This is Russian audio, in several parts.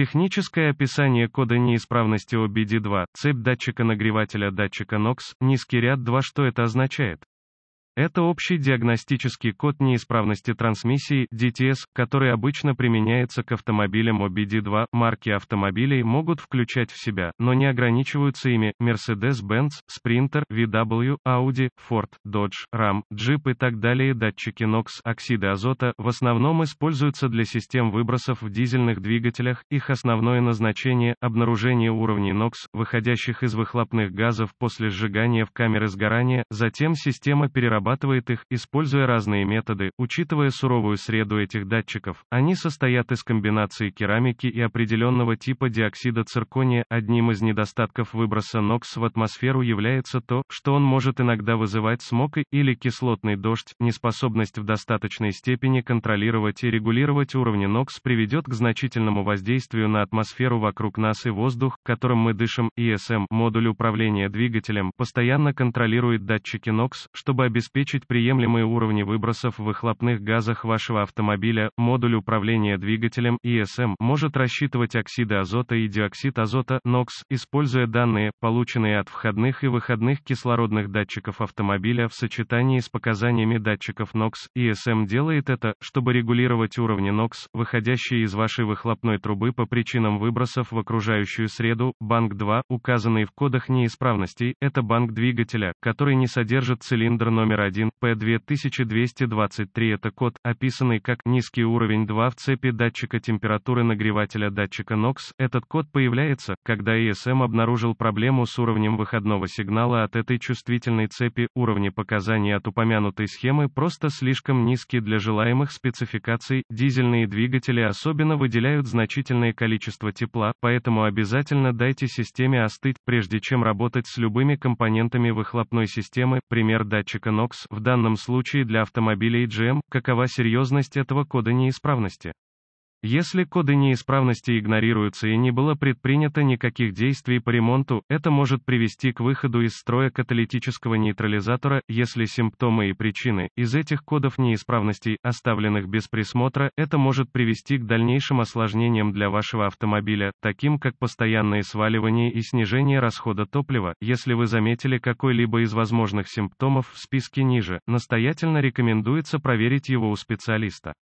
Техническое описание кода неисправности OBD2, цепь датчика нагревателя датчика NOx, низкий ряд 2 что это означает? Это общий диагностический код неисправности трансмиссии DTS, который обычно применяется к автомобилям OBD2. Марки автомобилей могут включать в себя, но не ограничиваются ими Mercedes-Benz, Sprinter, VW, Audi, Ford, Dodge, Ram, Jeep и так далее. Датчики NOx, оксиды азота, в основном используются для систем выбросов в дизельных двигателях. Их основное назначение – обнаружение уровней NOx, выходящих из выхлопных газов после сжигания в камеры сгорания. Затем система перерабатывает обрабатывает их, используя разные методы, учитывая суровую среду этих датчиков. Они состоят из комбинации керамики и определенного типа диоксида циркония. Одним из недостатков выброса НОКС в атмосферу является то, что он может иногда вызывать смог и или кислотный дождь. Неспособность в достаточной степени контролировать и регулировать уровни НОКС приведет к значительному воздействию на атмосферу вокруг нас и воздух, которым мы дышим. ИСМ, модуль управления двигателем, постоянно контролирует датчики НОКС, чтобы обеспечить обеспечить приемлемые уровни выбросов в выхлопных газах вашего автомобиля, модуль управления двигателем ESM может рассчитывать оксиды азота и диоксид азота NOx, используя данные, полученные от входных и выходных кислородных датчиков автомобиля в сочетании с показаниями датчиков NOx. ESM делает это, чтобы регулировать уровни NOx, выходящие из вашей выхлопной трубы по причинам выбросов в окружающую среду. Банк 2, указанный в кодах неисправностей, это банк двигателя, который не содержит цилиндр номер номер 1, P2223 это код, описанный как «низкий уровень 2 в цепи датчика температуры нагревателя датчика NOx». Этот код появляется, когда ESM а обнаружил проблему с уровнем выходного сигнала от этой чувствительной цепи, уровни показаний от упомянутой схемы просто слишком низкие для желаемых спецификаций, дизельные двигатели особенно выделяют значительное количество тепла, поэтому обязательно дайте системе остыть, прежде чем работать с любыми компонентами выхлопной системы, пример датчика NOx NOx, в данном случае для автомобилей GM, какова серьезность этого кода неисправности. Если коды неисправности игнорируются и не было предпринято никаких действий по ремонту, это может привести к выходу из строя каталитического нейтрализатора, если симптомы и причины из этих кодов неисправностей, оставленных без присмотра, это может привести к дальнейшим осложнениям для вашего автомобиля, таким как постоянные сваливания и снижение расхода топлива. Если вы заметили какой-либо из возможных симптомов в списке ниже, настоятельно рекомендуется проверить его у специалиста.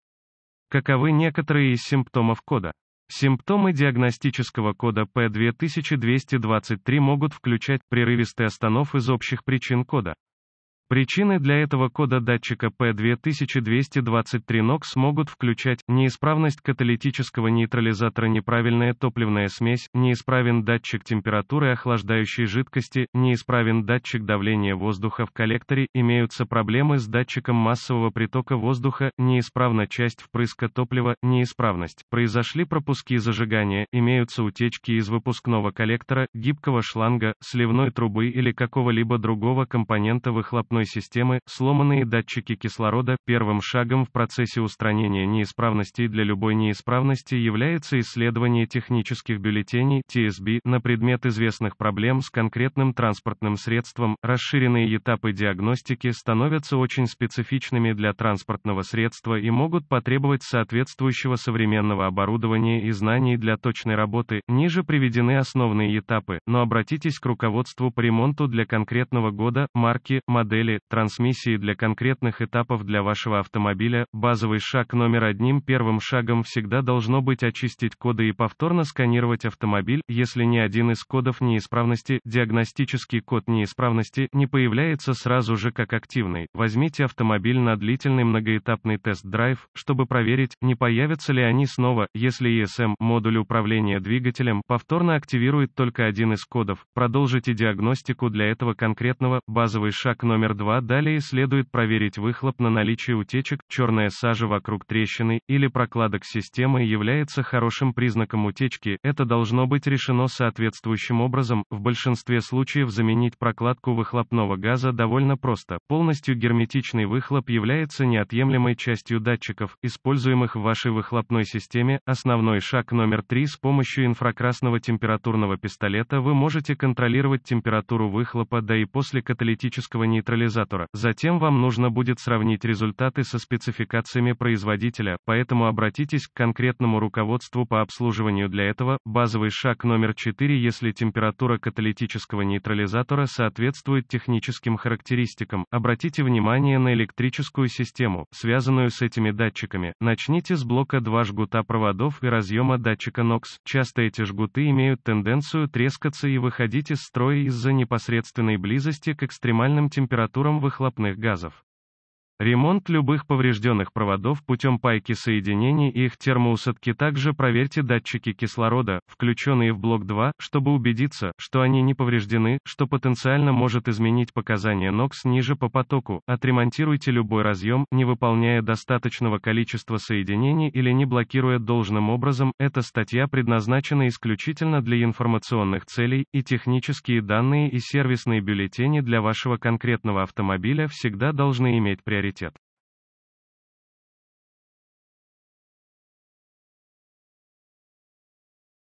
Каковы некоторые из симптомов кода? Симптомы диагностического кода P2223 могут включать прерывистый останов из общих причин кода, Причины для этого кода датчика P2223NOx могут включать неисправность каталитического нейтрализатора, неправильная топливная смесь, неисправен датчик температуры охлаждающей жидкости, неисправен датчик давления воздуха в коллекторе, имеются проблемы с датчиком массового притока воздуха, неисправна часть впрыска топлива, неисправность, произошли пропуски зажигания, имеются утечки из выпускного коллектора, гибкого шланга, сливной трубы или какого-либо другого компонента выхлопной тормозной системы, сломанные датчики кислорода. Первым шагом в процессе устранения неисправностей для любой неисправности является исследование технических бюллетеней TSB на предмет известных проблем с конкретным транспортным средством. Расширенные этапы диагностики становятся очень специфичными для транспортного средства и могут потребовать соответствующего современного оборудования и знаний для точной работы. Ниже приведены основные этапы, но обратитесь к руководству по ремонту для конкретного года, марки, модели, модели, трансмиссии для конкретных этапов для вашего автомобиля, базовый шаг номер одним первым шагом всегда должно быть очистить коды и повторно сканировать автомобиль, если ни один из кодов неисправности, диагностический код неисправности, не появляется сразу же как активный. Возьмите автомобиль на длительный многоэтапный тест-драйв, чтобы проверить, не появятся ли они снова, если ESM, модуль управления двигателем, повторно активирует только один из кодов. Продолжите диагностику для этого конкретного, базовый шаг номер далее следует проверить выхлоп на наличие утечек, черная сажа вокруг трещины, или прокладок системы является хорошим признаком утечки, это должно быть решено соответствующим образом, в большинстве случаев заменить прокладку выхлопного газа довольно просто, полностью герметичный выхлоп является неотъемлемой частью датчиков, используемых в вашей выхлопной системе, основной шаг номер три: с помощью инфракрасного температурного пистолета вы можете контролировать температуру выхлопа до и после каталитического нейтрализации катализатора. Затем вам нужно будет сравнить результаты со спецификациями производителя, поэтому обратитесь к конкретному руководству по обслуживанию для этого. Базовый шаг номер 4 Если температура каталитического нейтрализатора соответствует техническим характеристикам, обратите внимание на электрическую систему, связанную с этими датчиками. Начните с блока 2 жгута проводов и разъема датчика NOx. Часто эти жгуты имеют тенденцию трескаться и выходить из строя из-за непосредственной близости к экстремальным температурам температурам выхлопных газов. Ремонт любых поврежденных проводов путем пайки соединений и их термоусадки также проверьте датчики кислорода, включенные в блок 2, чтобы убедиться, что они не повреждены, что потенциально может изменить показания NOx ниже по потоку. Отремонтируйте любой разъем, не выполняя достаточного количества соединений или не блокируя должным образом. Эта статья предназначена исключительно для информационных целей, и технические данные и сервисные бюллетени для вашего конкретного автомобиля всегда должны иметь приоритет приоритет.